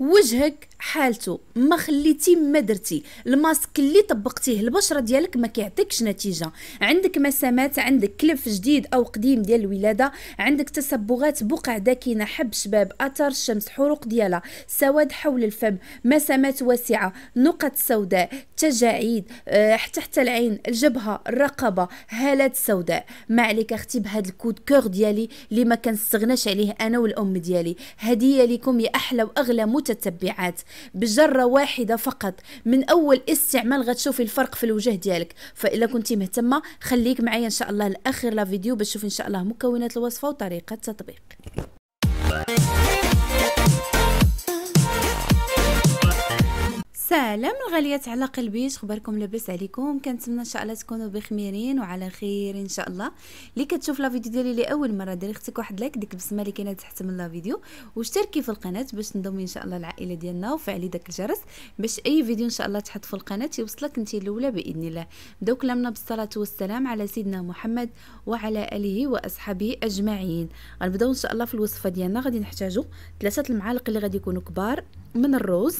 وجهك حالته ما خليتي ما درتي الماسك اللي طبقتيه البشره ديالك ما كيعطيكش نتيجه عندك مسامات عندك كلف جديد او قديم ديال الولاده عندك تسبغات بقع داكنه حب شباب اثر الشمس حروق ديالها سواد حول الفم مسامات واسعه نقط سوداء تجاعيد أه حتى حتى العين الجبهه الرقبه هالات سوداء ما عليك اختي بهذا الكود كور ديالي اللي ما كنستغناش عليه انا والام ديالي هديه لكم يا احلى واغلى متتبعات بجرة واحدة فقط من أول استعمال غتشوفي الفرق في الوجه ديالك فإلا كنتي مهتمة خليك معايا إن شاء الله لآخر لا فيديو باش تشوفي إن شاء الله مكونات الوصفة وطريقة التطبيق سلام الغاليات على قلبي شخباركم لاباس عليكم كنتمنى ان شاء الله تكونوا بخميرين وعلى خير ان شاء الله اللي كتشوف لا فيديو ديالي لاول مره ديري اختك واحد لايك ديك البسمه اللي كاينه تحت من لا فيديو واشتركي في القناه باش تنضمي ان شاء الله العائله ديالنا وفعلي داك الجرس باش اي فيديو ان شاء الله تحط في القناه يوصلك انت الاولى باذن الله بداو كلامنا بالصلاه والسلام على سيدنا محمد وعلى اله واصحابه اجمعين غنبداو ان شاء الله في الوصفه ديالنا غادي نحتاجو ثلاثه المعالق اللي غادي يكونوا كبار من الروز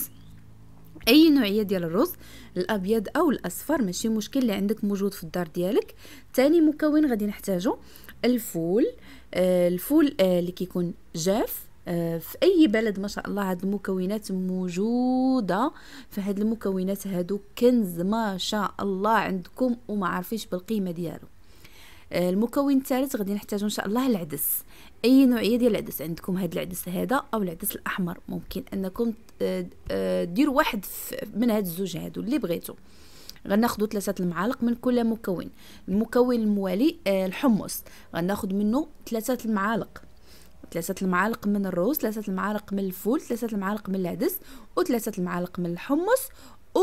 اي نوعيه ديال الرز الابيض او الاصفر ماشي مشكل اللي عندك موجود في الدار ديالك ثاني مكون غادي نحتاجه الفول آه الفول آه اللي كيكون جاف آه في اي بلد ما شاء الله هاد المكونات موجوده فهاد المكونات هادو كنز ما شاء الله عندكم وما عارفينش بالقيمه ديالو آه، المكون الثالث غادي نحتاجو ان شاء الله العدس اي نوعيه ديال العدس عندكم هاد العدس هذا او العدس الاحمر ممكن انكم آه، آه، ديروا واحد من هاد الزوج هادو اللي بغيتو غناخذوا ثلاثه المعالق من كل مكون المكون الموالي الحمص غناخذ منه ثلاثه المعالق ثلاثة المعالق من الروز ثلاثة المعالق من الفول ثلاثة المعالق من العدس وثلاثة المعالق من الحمص و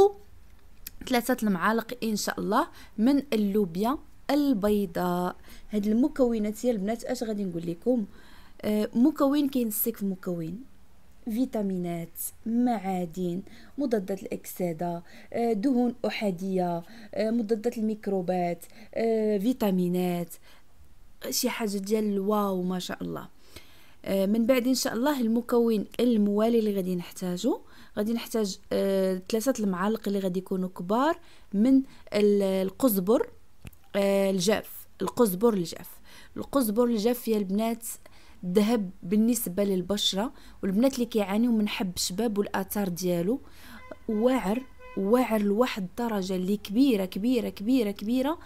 ثلاثة المعالق إن شاء الله من اللوبيا البيضاء هاد المكونات يا البنات اش غادي نقول لكم آه، مكون مكون السك في مكون فيتامينات معادن مضادات الاكسده آه، دهون احاديه آه، مضادات الميكروبات فيتامينات شي حاجه ديال الواو ما شاء الله من بعد ان شاء الله المكون الموالي اللي غادي نحتاجه غادي نحتاج ثلاثه المعالق اللي غادي يكونوا كبار من القزبر آه، الجاف القزبر الجاف القزبر الجاف يا البنات ذهب بالنسبه للبشره والبنات اللي كيعانيو من حب شباب والاثار ديالو واعر واعر لواحد الدرجه اللي كبيره كبيره كبيره كبيره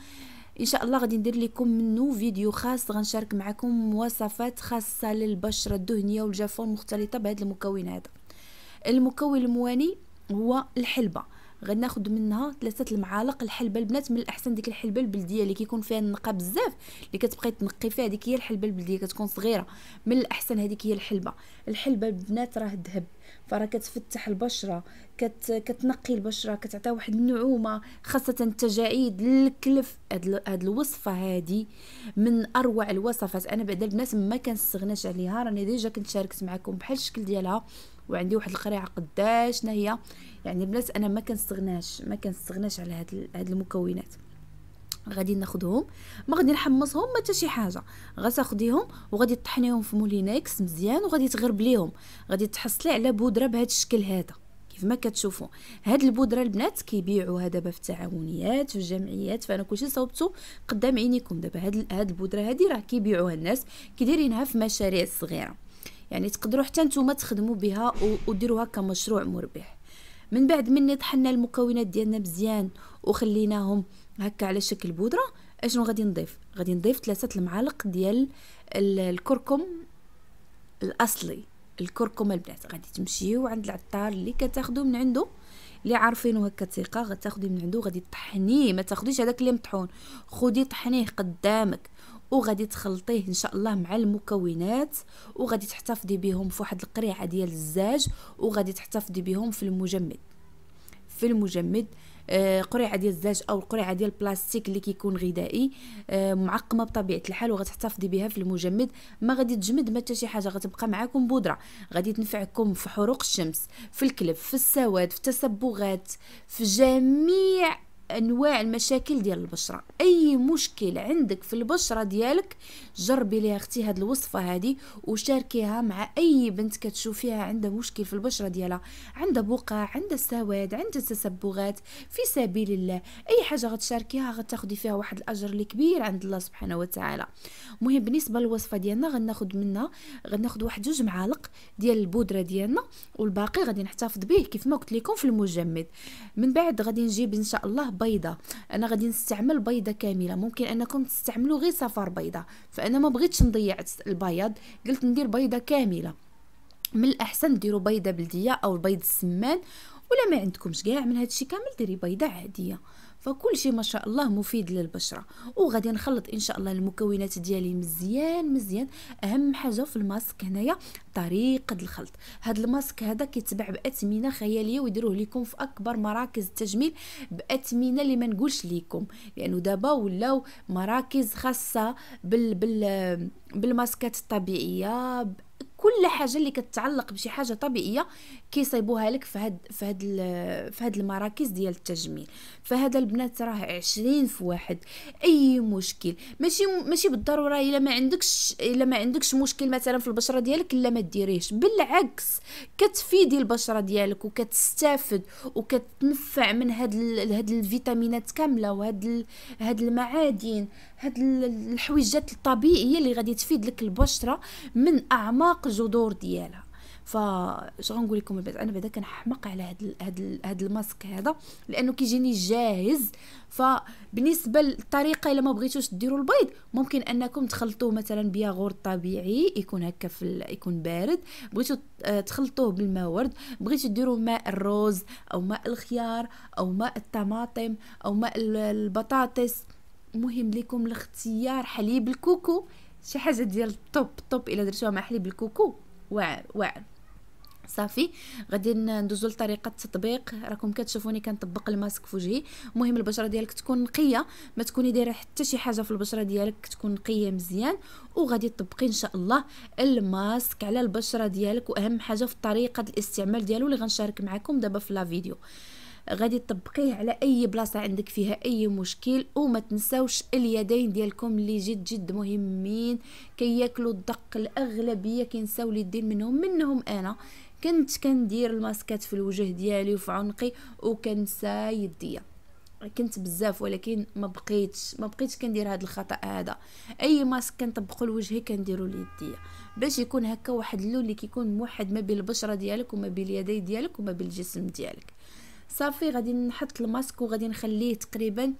ان شاء الله غادي ندير لكم منه فيديو خاص غنشارك معكم وصفات خاصه للبشره الدهنيه والجافون المختلطه بهذا المكون هذا المكون المواني هو الحلبه غناخد منها ثلاثه المعالق الحلبه البنات من الاحسن ديك الحلبه البلديه اللي كيكون فيها النقا بزاف اللي كتبقاي تنقي فيها هذيك هي الحلبه البلديه كتكون صغيره من الاحسن هذيك هي الحلبه الحلبه البنات راه ذهب فراه كتفتح البشره كت كتنقي البشره كتعطيها واحد النعومه خاصه التجاعيد الكلف هاد, هاد الوصفه هادي من اروع الوصفات انا بعدا الناس ما كنستغناش عليها راني ديجا كنت شاركت معكم بحال الشكل ديالها وعندي واحد القريعه قداش هي يعني الناس انا ما كنستغناش ما كنستغناش على هاد, هاد المكونات غادي ناخذهم ما غادي نحمصهم ما حتى شي حاجه غتاخديهم وغادي طحنيهم في مولينيكس مزيان وغادي تغربليهم غادي تحصلي على بودره بهذا الشكل هذا كيف ما كتشوفوا هاد البودره البنات كيبيعوها دابا في التعاونيات في الجمعيات فانا كلشي صوبته قدام عينيكم دابا هاد هاد البودره هادي راه كيبيعوها الناس كيديرينها في مشاريع صغيره يعني تقدروا حتى نتوما تخدموا بها وديروها كمشروع مربح من بعد مني طحنا المكونات ديالنا مزيان وخليناهم هكا على شكل بودره اشنو غادي نضيف غادي نضيف ثلاثه المعالق ديال الكركم الاصلي الكركم البنات غادي تمشيو عند العطار اللي كتاخدو من عنده اللي عارفينو هكا ثقه غتاخدي من عنده غادي طحنيه ما تاخذيش هذاك اللي مطحون خدي طحنيه قدامك وغادي تخلطيه ان شاء الله مع المكونات وغادي تحتفظي بهم في واحد القريعه ديال الزاج وغادي تحتفظي بهم في المجمد في المجمد آه، قرعه ديال الزاج او القرعه ديال البلاستيك اللي كيكون غذائي آه، معقمه بطبيعه الحال وغتحتفظي بها في المجمد ما غادي تجمد ما حتى شي حاجه غتبقى معاكم بودره غادي تنفعكم في حروق الشمس في الكلب في السواد في التصبغات في جميع انواع المشاكل ديال البشره اي مشكل عندك في البشره ديالك جربي ليها اختي هاد الوصفه هادي وشاركيها مع اي بنت كتشوفيها عندها مشكل في البشره ديالها عندها بقع عندها سواد عندها تسبغات في سبيل الله اي حاجه غتشاركيها غتاخدي فيها واحد الاجر الكبير عند الله سبحانه وتعالى المهم بالنسبه للوصفه ديالنا غناخد منها غناخد واحد جوج معالق ديال البودره ديالنا والباقي غادي نحتفظ به كيف ما قلت لكم في المجمد من بعد غادي نجيب ان شاء الله بيضه انا غادي نستعمل بيضه كامله ممكن انكم تستعملوا غير صفار بيضه فانا ما بغيتش نضيع البياض قلت ندير بيضه كامله من الاحسن ديروا بيضه بلديه او بيض السمان ولا ما عندكمش كاع من هادشي كامل ديري بيضه عاديه فكل شيء ما شاء الله مفيد للبشره وغادي نخلط ان شاء الله المكونات ديالي مزيان مزيان اهم حاجه في الماسك هنايا طريقه الخلط هذا الماسك هذا كيتباع باثمنه خياليه ويديروه لكم في اكبر مراكز التجميل باثمنه اللي ما نقولش لكم لانه دابا ولاو مراكز خاصه بال بال بالماسكات الطبيعيه كل حاجه اللي كتتعلق بشي حاجه طبيعيه كيصيبوها لك في هاد في هاد في هاد المراكز ديال التجميل فهذا البنات راه عشرين في واحد اي مشكل ماشي ماشي بالضروره الا ما عندكش الا ما عندكش مشكل مثلا في البشره ديالك لا ما ديريهش بالعكس كتفيدي البشره ديالك وكتستافد وكتنفع من هاد ال... هاد الفيتامينات كامله وهاد ال... هاد المعادن هاد الحويجات الطبيعيه اللي غادي تفيد لك البشره من اعماق الجذور ديالها ف غنقول لكم البنات انا بعدا كنحمق على هاد هاد هاد الماسك هذا لانه كيجيني جاهز فبالنسبه للطريقه الا ما بغيتوش ديروا البيض ممكن انكم تخلطوه مثلا بياغورت طبيعي يكون هكا في يكون بارد بغيتو آه، تخلطوه بالماء ورد بغيتو ديروا ماء الروز او ماء الخيار او ماء الطماطم او ماء البطاطس مهم لكم الاختيار حليب الكوكو شي حاجه ديال الطوب الطوب الا درتوها مع حليب الكوكو واعر واعر صافي غادي ندوزو لطريقه التطبيق راكم كتشوفوني كنطبق الماسك في وجهي المهم البشره ديالك تكون نقيه ما تكوني دايره حتى شي حاجه في البشره ديالك تكون نقيه مزيان وغادي تطبقي ان شاء الله الماسك على البشره ديالك واهم حاجه في طريقه الاستعمال ديالو اللي غنشارك معكم دابا في لا فيديو غادي تطبقيه على اي بلاصه عندك فيها اي مشكل وما تنساوش اليدين ديالكم اللي جد جد مهمين كياكلوا كي الدق الاغلبيه كينساو اليدين منهم منهم انا كنت كندير الماسكات في الوجه ديالي وفي عنقي وكنسى يديا كنت بزاف ولكن ما بقيتش ما بقيتش كندير هذا الخطا هذا اي ماسك كنطبقو لوجهي كنديرو ليديا باش يكون هكا واحد اللون اللي كيكون موحد ما بين البشره ديالك وما بين اليدين ديالك وما بين الجسم ديالك صافي غادي نحط الماسك وغادي نخليه تقريبا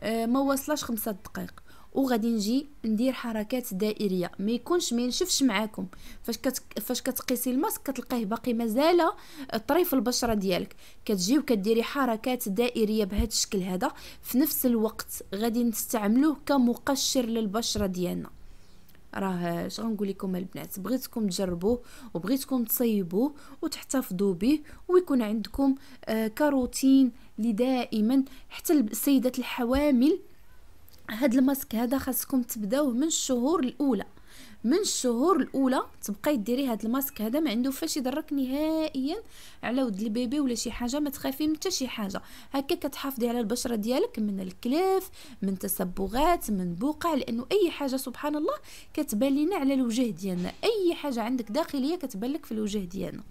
آه، ما واصلاش خمسة دقائق وغادي نجي ندير حركات دائريه ما يكونش ما ينشفش معاكم فاش كت... فاش كتقيسي الماسك كتلقيه باقي مازال آه، طريف البشره ديالك كتجي وكديري حركات دائريه بهذا الشكل هذا في نفس الوقت غادي نستعملوه كمقشر للبشره ديالنا راه اش غنقول لكم البنات بغيتكم تجربوه وبغيتكم تصيبوه وتحتفظوا به ويكون عندكم آه كروتين اللي دائما حتى السيدات الحوامل هاد الماسك هذا خاصكم تبداوه من الشهور الاولى من الشهور الاولى تبقاي ديري هاد الماسك هذا ما عنده فاش يضرك نهائيا على ود البيبي ولا شي حاجه ما تخافي من شي حاجه هكا كتحافظي على البشره ديالك من الكلاف من تصبغات من بقع لانه اي حاجه سبحان الله كتبان لنا على الوجه ديالنا اي حاجه عندك داخليه كتبان لك في الوجه ديالنا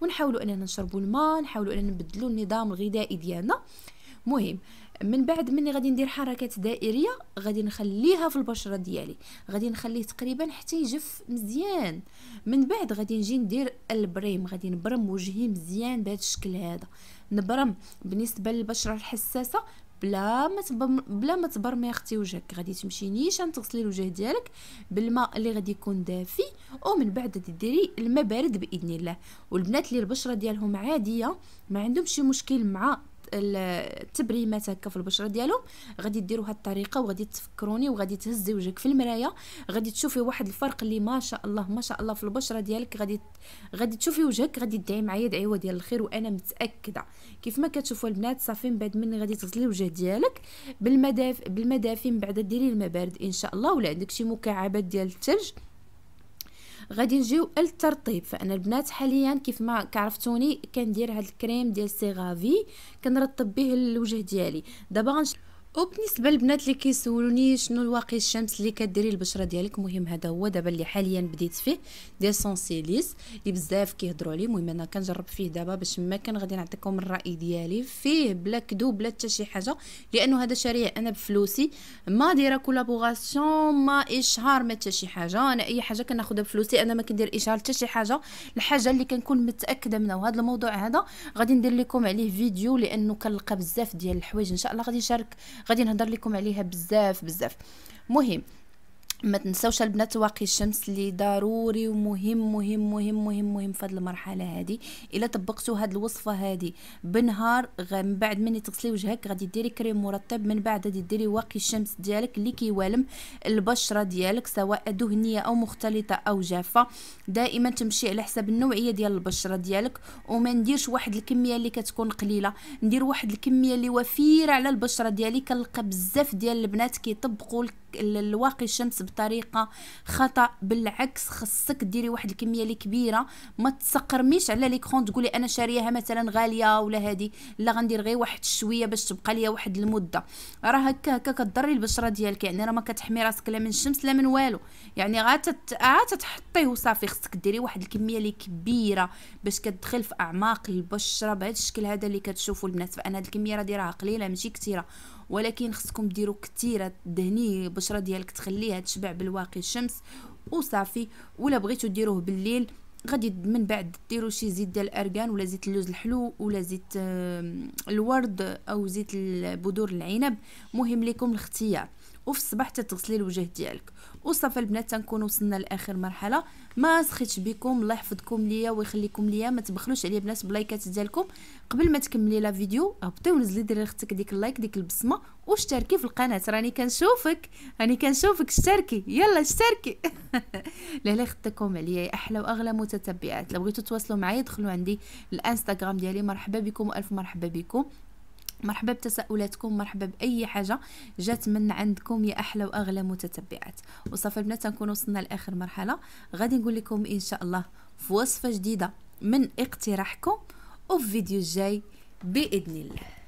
ونحاولوا اننا نشربوا الماء نحاولوا اننا نبدلوا النظام الغذائي ديالنا مهم من بعد مني غادي ندير حركات دائريه غادي نخليها في البشره ديالي غادي نخليه تقريبا حتى يجف مزيان من بعد غادي نجي ندير البريم غادي نبرم وجهي مزيان بهذا الشكل هذا نبرم بالنسبه للبشره الحساسه بلا ما بلا ما تبرمي اختي وجهك غادي تمشي نيشان تغسلي الوجه ديالك بالماء اللي غادي يكون دافي ومن بعد ديري الماء بارد باذن الله والبنات اللي البشره ديالهم عاديه ما عندهمش شي مشكل مع التبريمات هكا في البشره ديالهم غادي ديروا هاد الطريقه وغادي تفكروني وغادي تهزي وجهك في المرايه غادي تشوفي واحد الفرق اللي ما شاء الله ما شاء الله في البشره ديالك غادي غادي تشوفي وجهك غادي تدعي معايا دعيوه ديال الخير وانا متاكده كيف ما كتشوفوا البنات صافي من بعد مني غادي تغسلي الوجه ديالك بالمدافي بالمدافي من بعد ديري المبارد بارد ان شاء الله ولا عندك شي مكعبات ديال الثلج غادي نجيو للترطيب فانا البنات حاليا كيف ما كعرفتوني كندير هاد الكريم ديال سيغافي كنرطب به الوجه ديالي دابا غنش وبالنسبه للبنات اللي كيسولوني شنو الواقي الشمس اللي كديري البشره ديالك مهم هذا هو دابا اللي حاليا بديت فيه ديال سونسيليس اللي بزاف كيهضروا عليه المهم انا كنجرب فيه دابا باش ما كان غادي نعطيكم الراي ديالي فيه بلا كدو بلا حتى شي حاجه لانه هذا شريع انا بفلوسي ما دايره كولابوراسيون ما اشهار ما حتى شي حاجه انا اي حاجه كناخذها بفلوسي انا ما كندير اشهار حتى شي حاجه الحاجه اللي كنكون متاكده منها وهذا الموضوع هذا غادي ندير لكم عليه فيديو لانه كنلقى بزاف ديال الحوايج ان شاء الله غادي نشارك غادي نهضر لكم عليها بزاف بزاف مهم ما تنساوش البنات واقي الشمس اللي ضروري ومهم مهم مهم مهم مهم في هذه المرحله هذه الا طبقتوا هذه الوصفه هذه بنهار من بعد مني تغسلي وجهك غادي ديري كريم مرطب من بعد غادي ديري واقي الشمس ديالك اللي كيوالم البشره ديالك سواء دهنيه او مختلطه او جافه دائما تمشي على حسب النوعيه ديال البشره ديالك وما نديرش واحد الكميه اللي كتكون قليله ندير واحد الكميه اللي وفيره على البشره ديالي كنلقى بزاف ديال البنات كيطبقوا الواقي الشمس بطريقه خطا بالعكس خصك ديري واحد الكميه اللي كبيره ما تسقرميش على ليكرون تقولي انا شارياها مثلا غاليه ولا هادي لا غندير غير واحد الشويه باش تبقى ليا واحد المده راه هكا هكا كضري البشره ديالك يعني راه ما كتحمي راسك لا من الشمس لا من والو يعني غاتت تحطيه وصافي خصك ديري واحد الكميه اللي كبيره باش كتدخل في اعماق البشره بهذا الشكل هذا اللي كتشوفوا البنات فانا هاد الكميه راه دايرها قليله ماشي كثيره ولكن خصكم ديروا كثيره دهني البشره ديالك تخليها تشبع بالواقي الشمس وصافي ولا بغيتو ديروه بالليل غادي من بعد ديروا شي زيت ديال الارغان ولا زيت اللوز الحلو ولا زيت الورد او زيت بذور العنب مهم لكم الاختيار وفي الصباح تتغسلي الوجه ديالك وصافي البنات تنكونوا وصلنا لاخر مرحله ما سخيتش بكم الله يحفظكم ليا ويخليكم ليا ما تبخلوش عليا بنات بلايكات ديالكم قبل ما تكملي لا فيديو هبطي ونزلي ديري اختك ديك اللايك ديك البصمه واشتركي في القناه راني كنشوفك راني كنشوفك اشتركي يلا اشتركي لهلا خدتكم عليا يا احلى واغلى متتبعات لو بغيتوا تواصلوا معايا دخلوا عندي الانستغرام ديالي مرحبا بكم والف مرحبا بكم مرحبا بتساؤلاتكم مرحبا باي حاجه جات من عندكم يا احلى واغلى متتبعات وصافي البنات نكون وصلنا لاخر مرحله غادي نقول لكم ان شاء الله في وصفه جديده من اقتراحكم وفي فيديو الجاي باذن الله